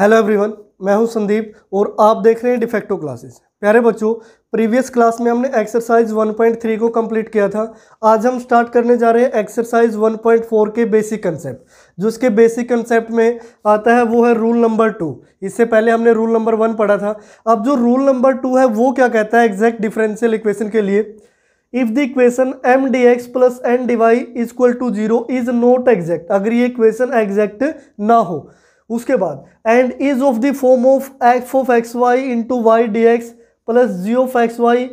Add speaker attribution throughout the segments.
Speaker 1: hello everyone मैं हूं संदीप और आप देख रहे हैं डिफेक्टो क्लासेस प्यारे बच्चों प्रीवियस क्लास में हमने एक्सरसाइज 1.3 को कंप्लीट किया था आज हम स्टार्ट करने जा रहे हैं एक्सरसाइज 1.4 के बेसिक कंसेप्ट जो बेसिक कंसेप्ट में आता है वो है रूल नंबर टू इससे पहले हमने रूल नंबर वन पढ़ा था अब जो रूल नंबर टू है वो क्या कहता है एग्जैक्ट डिफरेंशियल इक्वेशन के लिए if the equation M d x plus N d y equal to zero is not exact अगर ये इक्वेशन एग्जैक्ट ना हो उसके बाद and is of the form of x of x Y into y d x plus g of x Y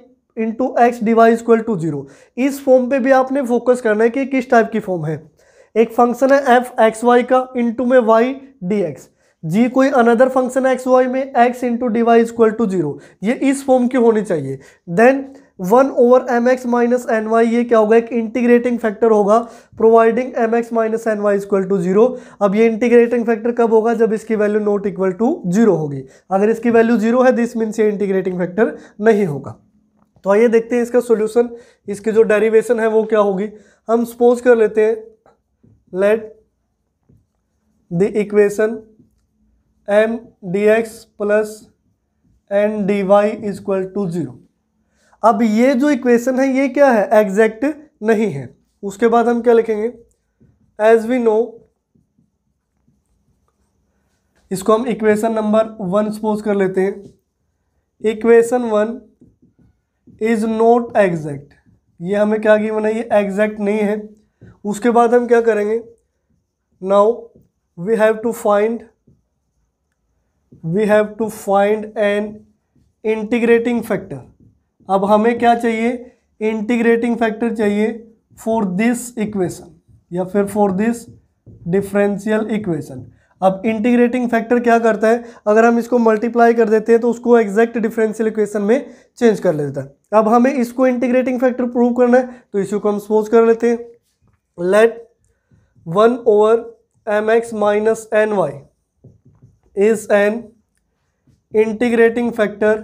Speaker 1: into x d y equal to zero इस form पे भी आपने फोकस करना है कि किस टाइप की फॉर्म है एक फंक्शन है एफ एक्स वाई का इंटू में वाई डी एक्स जी कोई अनदर फंक्शन है एक्स वाई में x into d y equal to zero ये इस फॉर्म की होनी चाहिए then one over M x minus N y ये क्या होगा एक इंटीग्रेटिंग फैक्टर होगा providing M x minus N y equal to zero अब ये इंटीग्रेटिंग फैक्टर कब होगा जब इसकी value not equal to zero होगी अगर इसकी वैल्यू जीरो है दिस मीन्स ये इंटीग्रेटिंग फैक्टर नहीं होगा तो आइए देखते हैं इसका सोल्यूशन इसकी जो डेरीवेशन है वो क्या होगी हम सपोज कर लेते हैं let the equation M d x plus N d y equal to zero अब ये जो इक्वेशन है ये क्या है एग्जैक्ट नहीं है उसके बाद हम क्या लिखेंगे एज वी नो इसको हम इक्वेशन नंबर वन सपोज कर लेते हैं equation one is not exact ये हमें क्या की बनाइए एग्जैक्ट नहीं है उसके बाद हम क्या करेंगे now we have to find we have to find an integrating factor अब हमें क्या चाहिए इंटीग्रेटिंग फैक्टर चाहिए फॉर दिस इक्वेशन या फिर फॉर दिस डिफरेंशियल इक्वेशन अब इंटीग्रेटिंग फैक्टर क्या करता है अगर हम इसको मल्टीप्लाई कर देते हैं तो उसको एग्जैक्ट डिफरेंशियल इक्वेशन में चेंज कर लेता है अब हमें इसको इंटीग्रेटिंग फैक्टर प्रूव करना है तो इसी को हम सपोज कर लेते हैं let one over M x minus N y is an integrating factor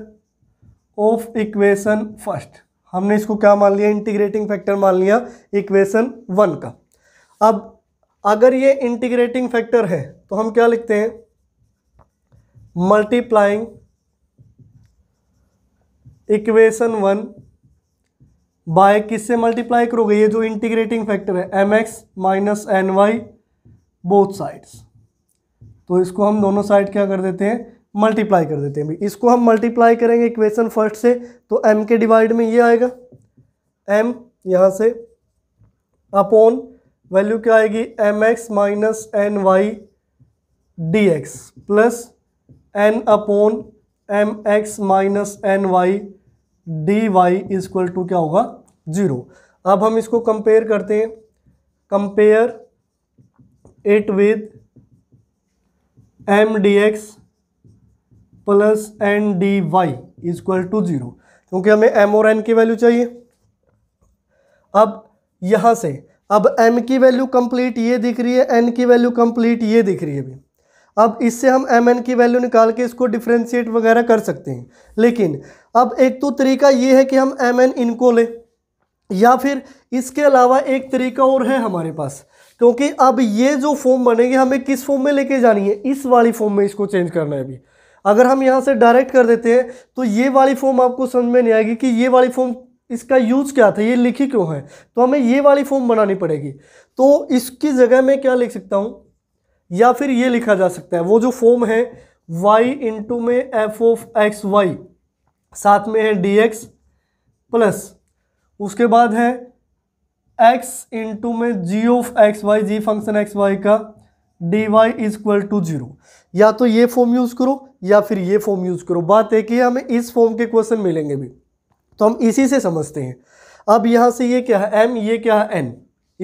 Speaker 1: of equation first हमने इसको क्या मान लिया इंटीग्रेटिंग फैक्टर मान लिया इक्वेशन वन का अब अगर ये इंटीग्रेटिंग फैक्टर है तो हम क्या लिखते हैं मल्टीप्लाइंग इक्वेशन वन बाय किससे मल्टीप्लाई करोगे ये जो इंटीग्रेटिंग फैक्टर है M x minus N y both sides तो इसको हम दोनों साइड क्या कर देते हैं मल्टीप्लाई कर देते हैं भाई इसको हम मल्टीप्लाई करेंगे इक्वेशन फर्स्ट से तो एम के डिवाइड में ये आएगा एम यहाँ से अपॉन वैल्यू क्या आएगी M x minus N y d x plus N upon M x minus N y d y equal to क्या होगा जीरो अब हम इसको कंपेयर करते हैं compare it with M d x plus N d y equal to zero क्योंकि हमें M और एन की वैल्यू चाहिए अब यहाँ से अब एम की वैल्यू कंप्लीट ये दिख रही है एन की वैल्यू कंप्लीट ये दिख रही है अभी अब इससे हम एम एन की वैल्यू निकाल के इसको डिफ्रेंशिएट वगैरह कर सकते हैं लेकिन अब एक तो तरीका ये है कि हम एम एन इनको लें या फिर इसके अलावा एक तरीका और है हमारे पास क्योंकि अब ये जो फॉर्म बनेगी हमें किस फॉर्म में लेके जानी है इस वाली फॉर्म में इसको चेंज करना है अभी अगर हम यहाँ से डायरेक्ट कर देते हैं तो ये वाली फॉर्म आपको समझ में नहीं आएगी कि ये वाली फॉर्म इसका यूज़ क्या था ये लिखी क्यों है तो हमें ये वाली फॉर्म बनानी पड़ेगी तो इसकी जगह मैं क्या लिख सकता हूँ या फिर ये लिखा जा सकता है वो जो फॉर्म है वाई इंटू में एफ ऑफ एक्स वाई साथ में है डी एक्स प्लस उसके बाद है एक्स इंटू में g of x y g function x y का d y is equal to zero या तो ये फॉर्म यूज़ करो या फिर ये फॉर्म यूज़ करो बात है कि हमें इस फॉर्म के क्वेश्चन मिलेंगे भी तो हम इसी से समझते हैं अब यहाँ से ये क्या है एम ये क्या है एन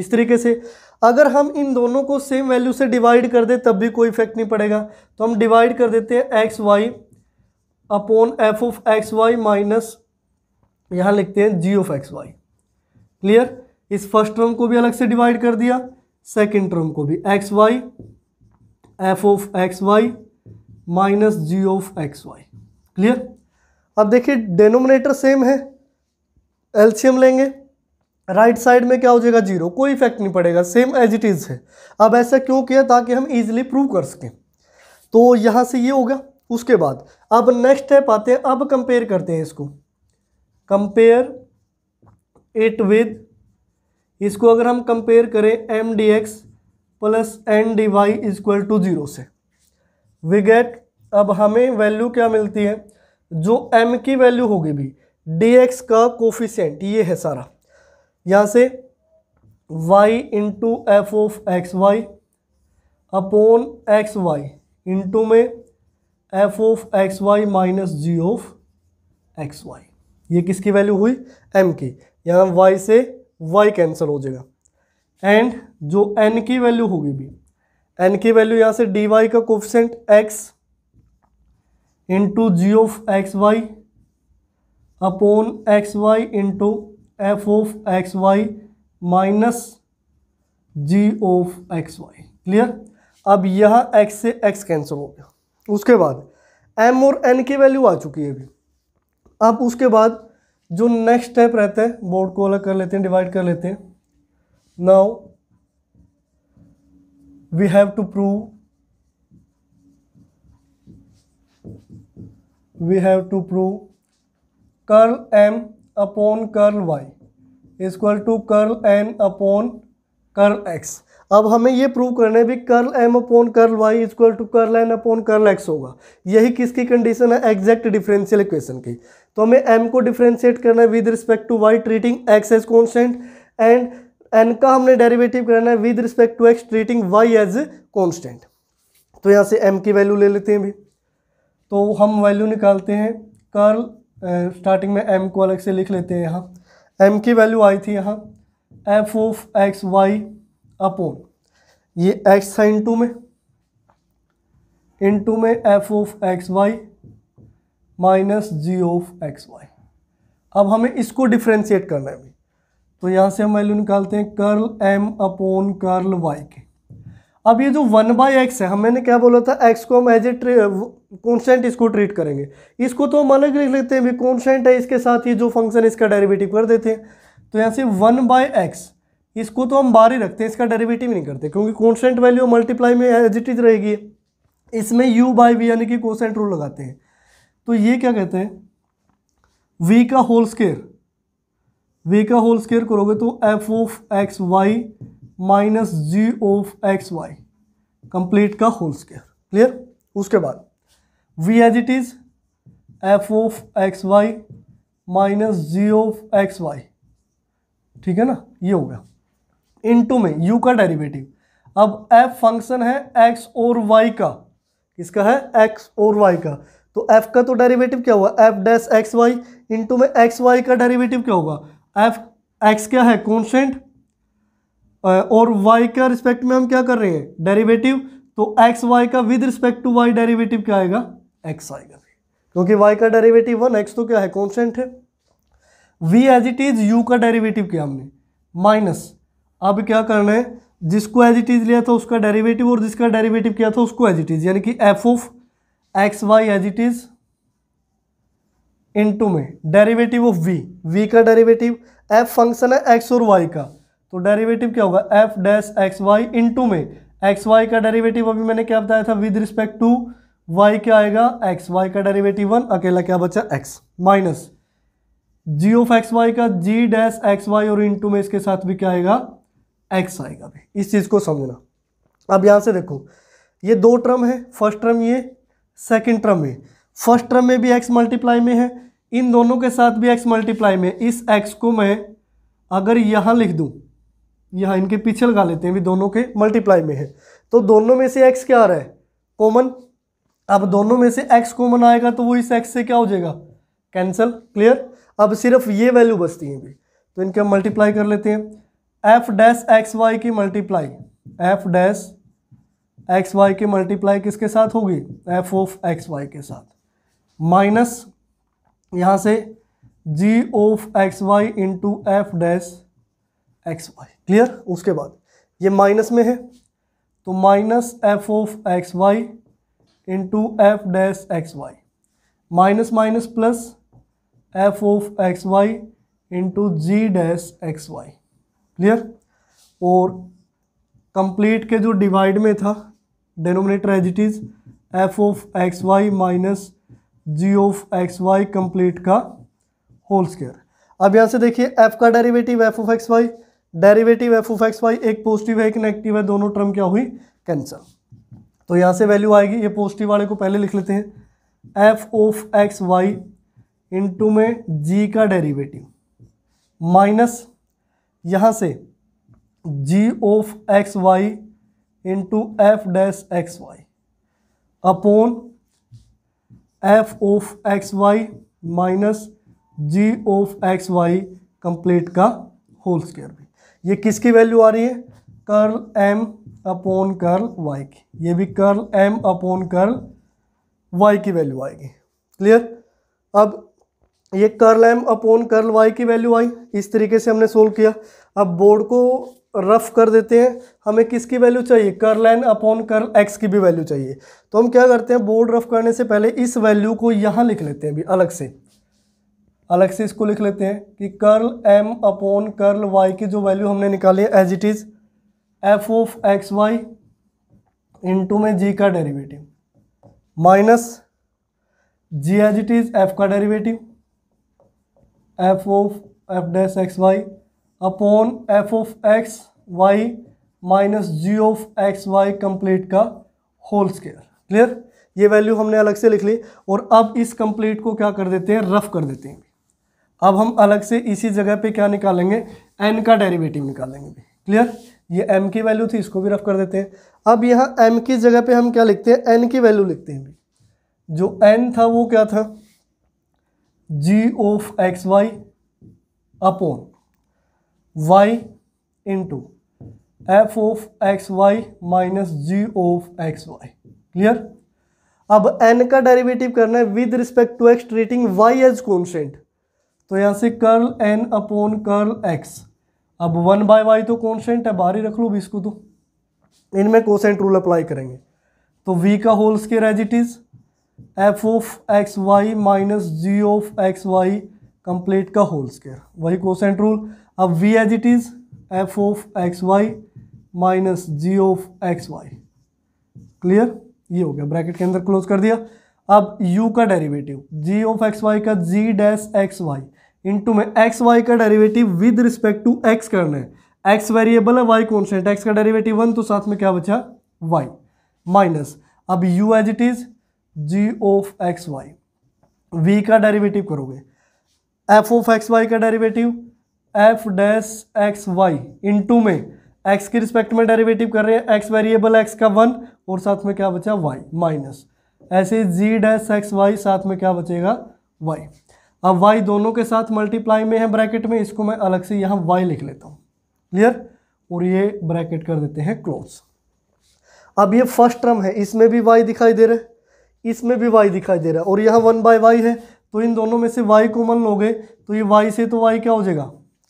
Speaker 1: इस तरीके से अगर हम इन दोनों को सेम वैल्यू से डिवाइड कर दें तब भी कोई इफेक्ट नहीं पड़ेगा तो हम डिवाइड कर देते हैं x Y upon F of x Y minus यहाँ लिखते हैं g of x y clear इस फर्स्ट टर्म को भी अलग से डिवाइड कर दिया सेकेंड टर्म को भी x y f of x Y minus ji of x y clear अब देखिए डेनोमिनेटर सेम है एल्शियम लेंगे राइट right साइड में क्या हो जाएगा जीरो कोई इफेक्ट नहीं पड़ेगा सेम एज इट इज़ है अब ऐसा क्यों किया ताकि हम इजीली प्रूव कर सकें तो यहाँ से ये होगा उसके बाद अब नेक्स्ट स्टेप आते हैं अब कंपेयर करते हैं इसको कंपेयर इट विद इसको अगर हम कंपेयर करें M d x plus N d y equal to zero से वी गेट अब हमें वैल्यू क्या मिलती है जो एम की वैल्यू होगी भी डी एक्स का कोफिशेंट ये है सारा यहाँ से y into f of x y upon x Y into में f of x Y minus ji of x y ये किसकी वैल्यू हुई एम की यहाँ वाई से वाई कैंसिल हो जाएगा एंड जो एन की वैल्यू होगी भी एन की वैल्यू यहाँ से डी वाई का coefficient x into g of x y upon x Y into f of x Y minus ji of x y clear अब यह x से x कैंसिल हो गया उसके बाद m और n की वैल्यू आ चुकी है अभी अब उसके बाद जो नेक्स्ट स्टेप रहता है बोर्ड को अलग कर लेते हैं डिवाइड कर लेते हैं now we have to prove we have to prove curl m upon curl y is equal to curl n upon curl x अब हमें ये प्रूव करना है भी curl M upon curl y equal to curl N upon curl x होगा यही किसकी condition है एग्जैक्ट डिफरेंशियल इक्वेशन की तो हमें एम को डिफ्रेंशिएट करना है with respect to y treating x as constant and N का हमने डेरिवेटिव करना है with respect to x treating y as a constant तो यहाँ से एम की वैल्यू ले लेते हैं भी तो हम वैल्यू निकालते हैं कर्ल स्टार्टिंग में एम को अलग से लिख लेते हैं यहाँ एम की वैल्यू आई थी यहाँ f of x y upon ये एक्स था टू में टू में f of x Y minus ji of x y अब हमें इसको डिफ्रेंशिएट करना है तो यहाँ से हम वैल्यू निकालते हैं curl M upon curl y के अब ये जो वन बाई एक्स है हमने क्या बोला था एक्स को हम एज ए कॉन्स्टेंट इसको ट्रीट करेंगे इसको तो हम अलग लिख लेते हैं भी कॉन्स्टेंट है इसके साथ ही जो फंक्शन इसका डेरिवेटिव कर देते हैं तो यहाँ से वन बाय एक्स इसको तो हम बाहर ही रखते हैं इसका डेरिवेटिव नहीं करते क्योंकि कॉन्स्टेंट वैल्यू मल्टीप्लाई में एज इट इज रहेगी इसमें यू बाई वी यानी कि कॉन्सेंट रूल लगाते हैं तो ये क्या कहते हैं वी का होल स्केयर वी का होल स्केयर करोगे तो f of x Y minus ji of x Y complete का होल स्केयर क्लियर उसके बाद v as it is f of x Y minus ji of x y ठीक है ना ये हो गया इनटू में यू का डेरिवेटिव अब एफ फंक्शन है एक्स और वाई का किसका है एक्स और वाई का तो एफ का तो डेरिवेटिव क्या हुआ f dash x Y into में एक्स वाई का डेरिवेटिव क्या होगा एफ एक्स क्या है कॉन्सेंट और वाई का रिस्पेक्ट में हम क्या कर रहे हैं डेरिवेटिव तो एक्स वाई का with respect to y derivative क्या आएगा एक्स आएगा क्योंकि वाई का डेरिवेटिव वन एक्स तो क्या है कॉन्सेंट है v as it is u का डेरिवेटिव किया हमने माइनस अब क्या करना है जिसको एज इट इज लिया था उसका डेरिवेटिव और जिसका डेरिवेटिव किया था उसको एज इट इज यानी कि f of x y as it is into में डेरिवेटिव ऑफ वी वी का डेरिवेटिव एफ फंक्शन है एक्स और वाई का तो डेरिवेटिव क्या होगा f dash x Y into में एक्स वाई का डेरिवेटिव अभी मैंने क्या बताया था विद रिस्पेक्ट टू वाई क्या आएगा एक्स वाई का डेरिवेटिव वन अकेला क्या बचा x minus ji of x y का जी डैश एक्स वाई और इंटू में इसके साथ भी क्या आएगा एक्स आएगा भी इस चीज़ को समझना अब यहाँ से देखो ये दो टर्म है फर्स्ट टर्म ये सेकेंड टर्म है फर्स्ट टर्म में भी एक्स मल्टीप्लाई में है इन दोनों के साथ भी एक्स मल्टीप्लाई में इस एक्स को मैं अगर यहाँ लिख दूँ यहाँ इनके पीछे लगा लेते हैं भी दोनों के मल्टीप्लाई में है तो दोनों में से एक्स क्या आ रहा है कॉमन अब दोनों में से एक्स कॉमन आएगा तो वो इस एक्स से क्या हो जाएगा कैंसल क्लियर अब सिर्फ ये वैल्यू बचती है भी तो इनके हम मल्टीप्लाई कर लेते हैं एफ डैश एक्स वाई की multiply f dash x y की मल्टीप्लाई किसके साथ होगी एफ ऑफ एक्स वाई के साथ माइनस यहाँ से जी of x Y into F dash x y clear उसके बाद ये माइनस में है तो minus f of x Y into F dash x Y minus minus plus f of x Y into g dash x y clear और complete के जो divide में था denominator as it is F of x Y minus ji of x Y complete का whole square अब यहाँ से देखिए एफ का derivative F of x y derivative F of x y एक पॉजिटिव है एक नेगेटिव है दोनों टर्म क्या हुई कैंसल तो यहाँ से वैल्यू आएगी ये पॉजिटिव वाले को पहले लिख लेते हैं F of x Y into में जी का डेरिवेटिव माइनस यहाँ से जी of x Y into F dash x Y upon F of x Y minus ji of x Y complete का होल स्क्वायर भी ये किसकी वैल्यू आ रही है curl M upon curl Y की ये भी curl M upon curl Y की वैल्यू आएगी क्लियर अब ये curl M upon curl Y की वैल्यू आई इस तरीके से हमने सोल्व किया अब बोर्ड को रफ कर देते हैं हमें किसकी वैल्यू चाहिए curl N upon curl x की भी वैल्यू चाहिए तो हम क्या करते हैं बोर्ड रफ करने से पहले इस वैल्यू को यहाँ लिख लेते हैं अभी अलग से अलग से इसको लिख लेते हैं कि curl M upon curl Y की जो वैल्यू हमने निकाली है as it is F of x Y into में जी का derivative minus ji as it is F का derivative F of F dash x Y upon F of x Y minus ji of x Y complete का whole square clear ये value हमने अलग से लिख ली और अब इस कंप्लीट को क्या कर देते हैं रफ कर देते हैं अब हम अलग से इसी जगह पे क्या निकालेंगे एन का डेरिवेटिव निकालेंगे भी क्लियर ये एम की वैल्यू थी इसको भी रफ कर देते हैं अब यहाँ एम की जगह पे हम क्या लिखते हैं एन की वैल्यू लिखते हैं भी जो एन था वो क्या था g of x Y upon y two f of x Y minus ji of x y clear अब एन का डेरिवेटिव करना है with respect to x treating y as constant तो यहाँ से curl N upon curl x अब one by y तो constant है बाहर ही रख लो भी इसको तो इनमें कोसेंट रूल अप्लाई करेंगे तो v का whole square as it is F of x Y minus ji of x Y complete का होल स्केयर वही कोसेंट रूल अब v as it is f of x Y minus ji of x y clear ये हो गया bracket के अंदर close कर दिया अब u का derivative g of x y का g dash x Y into में एक्स वाई का derivative with respect to x करना है x वेरिएबल है y कॉन्सेंट x का डेरिवेटिव वन तो साथ में क्या बचा y माइनस अब u as it is g of x y v का डेरिवेटिव करोगे एफ ऑफ एक्स वाई का derivative f dash x y into में एक्स के रिस्पेक्ट में डेरिवेटिव कर रहे हैं एक्स वेरिएबल एक्स का वन और साथ में क्या बचा वाई माइनस ऐसे जी डैश एक्स वाई साथ में क्या बचेगा वाई अब वाई दोनों के साथ मल्टीप्लाई में है ब्रैकेट में इसको मैं अलग से यहाँ वाई लिख लेता हूँ क्लियर और ये ब्रैकेट कर देते हैं क्लोज अब ये फर्स्ट टर्म है इसमें भी वाई दिखाई दे रहा है इसमें भी वाई दिखाई दे रहा है और यहाँ वन बाय वाई है तो इन दोनों में से वाई कॉमन लोगे तो ये वाई से तो वाई क्या हो जाएगा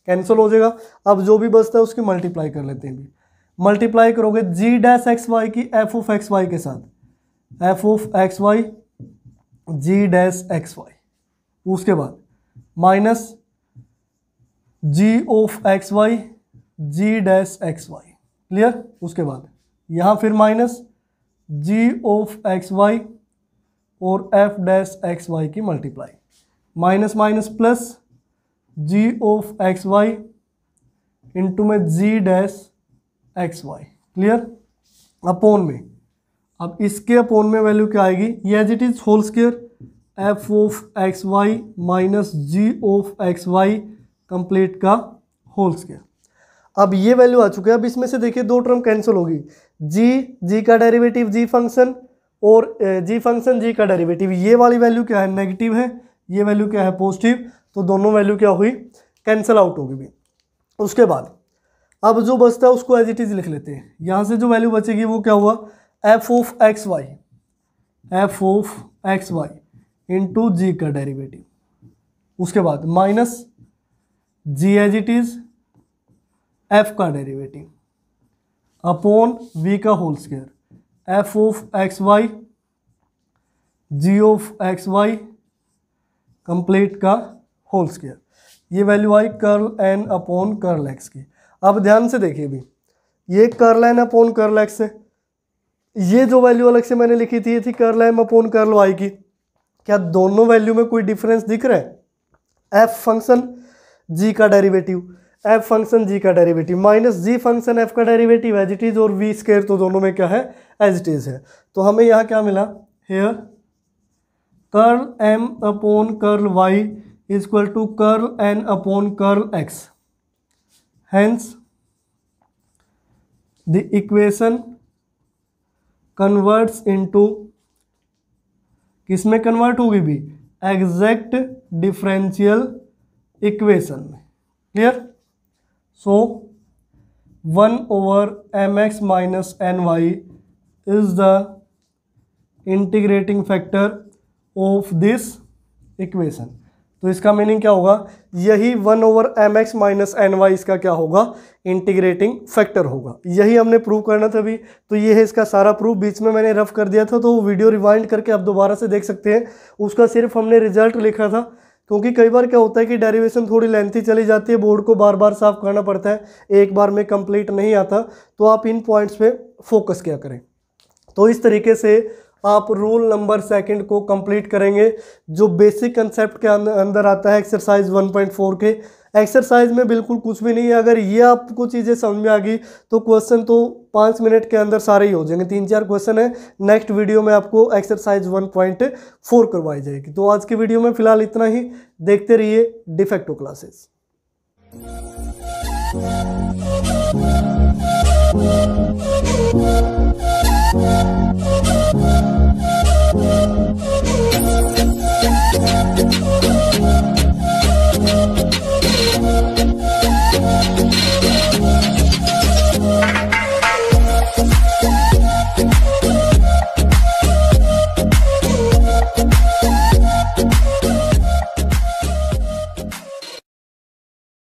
Speaker 1: कैंसिल हो जाएगा अब जो भी बचता है उसकी मल्टीप्लाई कर लेते हैं मल्टीप्लाई करोगे जी डैश एक्स वाई की एफ ऑफ एक्स वाई के साथ f of x y g dash x y उसके बाद minus ji of x y g dash x y clear उसके बाद यहाँ फिर minus ji of x y और एफ डैश एक्स वाई की multiply minus minus plus g of x Y into में g dash x y clear upon में अब इसके अपोन में वैल्यू क्या आएगी ये as it is whole square f of x Y minus ji of x Y complete का whole square अब ये वैल्यू आ चुके हैं अब इसमें से देखिए दो टर्म कैंसिल होगी जी जी का डेरिवेटिव जी फंक्शन और जी फंक्शन जी का डेरिवेटिव ये वाली वैल्यू क्या है नेगेटिव है ये वैल्यू क्या है पॉजिटिव तो दोनों वैल्यू क्या हुई कैंसिल आउट होगी भी उसके बाद अब जो बचता है उसको एज इट इज़ लिख लेते हैं यहाँ से जो वैल्यू बचेगी वो क्या हुआ f of x y f of x Y into g का डेरिवेटिव उसके बाद minus ji as it is F का डेरिवेटिव अपॉन वी का whole square f of x y g of x Y complete का whole square ये value आई curl N upon curl x की अब ध्यान से देखिए भी ये curl N upon curl x है ये जो वैल्यू अलग से मैंने लिखी थी ये थी curl M upon curl Y की क्या दोनों वैल्यू में कोई डिफरेंस दिख रहा है एफ फंक्शन जी का डेरिवेटिव एफ फंक्शन जी का derivative minus g function f का डेरिवेटिव एज इट इज़ और वी स्केयर तो दोनों में क्या है एज इट इज़ है तो हमें यहाँ क्या मिला here curl M upon curl y is equal to curl N upon curl x hence the equation converts into किस में कन्वर्ट होगी भी एग्जैक्ट डिफरेंशियल इक्वेशन में clear so one over M x minus N y is the integrating factor of this equation तो इसका meaning क्या होगा यही one over M x minus N y इसका क्या होगा इंटीग्रेटिंग फैक्टर होगा यही हमने प्रूव करना था अभी तो ये है इसका सारा प्रूफ बीच में मैंने रफ कर दिया था तो वीडियो रिवाइंड करके आप दोबारा से देख सकते हैं उसका सिर्फ हमने रिजल्ट लिखा था क्योंकि कई बार क्या होता है कि डेरिवेशन थोड़ी लेंथी चली जाती है बोर्ड को बार बार साफ करना पड़ता है एक बार में कंप्लीट नहीं आता तो आप इन पॉइंट्स पे फोकस क्या करें तो इस तरीके से आप रूल नंबर सेकंड को कंप्लीट करेंगे जो बेसिक कंसेप्ट के अंदर आता है एक्सरसाइज 1.4 के एक्सरसाइज में बिल्कुल कुछ भी नहीं है अगर ये आपको चीज़ें समझ में आ गई तो क्वेश्चन तो पाँच मिनट के अंदर सारे ही हो जाएंगे तीन चार क्वेश्चन है नेक्स्ट वीडियो में आपको एक्सरसाइज वन पॉइंट फोर करवाई जाएगी तो आज की वीडियो में फिलहाल इतना ही देखते रहिए डिफेक्टो क्लासेस